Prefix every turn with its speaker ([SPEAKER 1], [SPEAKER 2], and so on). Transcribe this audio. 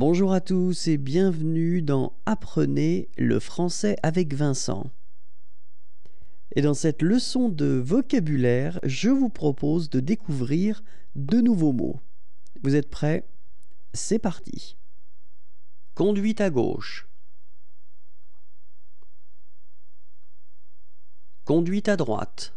[SPEAKER 1] Bonjour à tous et bienvenue dans Apprenez le français avec Vincent. Et dans cette leçon de vocabulaire, je vous propose de découvrir de nouveaux mots. Vous êtes prêts
[SPEAKER 2] C'est parti. Conduite à gauche. Conduite à droite.